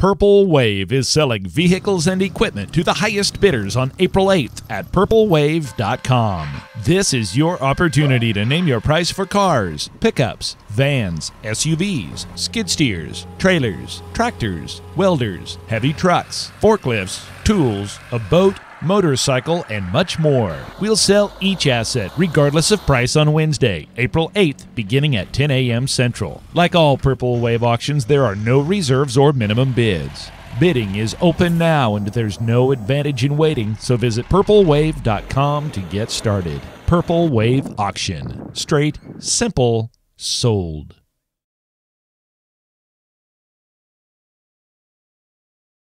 Purple Wave is selling vehicles and equipment to the highest bidders on April 8th at purplewave.com. This is your opportunity to name your price for cars, pickups, vans, SUVs, skid steers, trailers, tractors, welders, heavy trucks, forklifts, tools, a boat, motorcycle, and much more. We'll sell each asset, regardless of price, on Wednesday, April 8th, beginning at 10 a.m. Central. Like all Purple Wave auctions, there are no reserves or minimum bids. Bidding is open now and there's no advantage in waiting, so visit purplewave.com to get started. Purple Wave Auction. Straight, simple, sold.